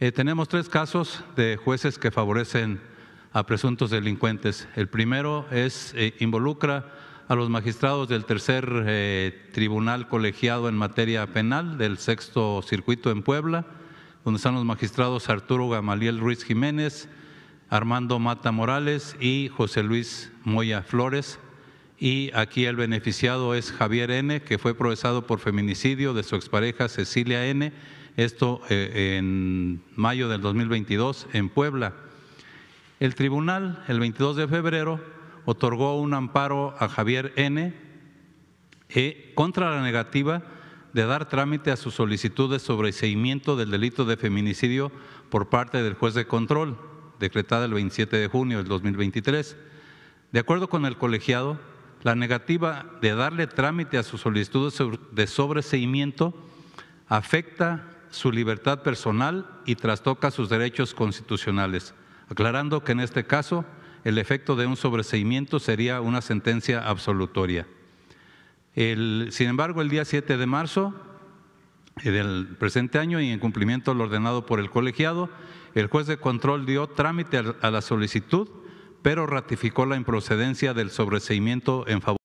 Eh, tenemos tres casos de jueces que favorecen a presuntos delincuentes. El primero es eh, involucra a los magistrados del tercer eh, tribunal colegiado en materia penal del sexto circuito en Puebla, donde están los magistrados Arturo Gamaliel Ruiz Jiménez, Armando Mata Morales y José Luis Moya Flores, y aquí el beneficiado es Javier N., que fue procesado por feminicidio de su expareja Cecilia N., esto eh, en mayo del 2022 en Puebla. El tribunal, el 22 de febrero, otorgó un amparo a Javier N. Eh, contra la negativa de dar trámite a su solicitud de sobreseimiento del delito de feminicidio por parte del juez de control, decretada el 27 de junio del 2023. De acuerdo con el colegiado, la negativa de darle trámite a su solicitud de sobreseimiento afecta su libertad personal y trastoca sus derechos constitucionales, aclarando que en este caso el efecto de un sobreseimiento sería una sentencia absolutoria. sin embargo, el día 7 de marzo eh, del presente año y en cumplimiento del lo ordenado por el colegiado, el juez de control dio trámite a la solicitud pero ratificó la improcedencia del sobreseimiento en favor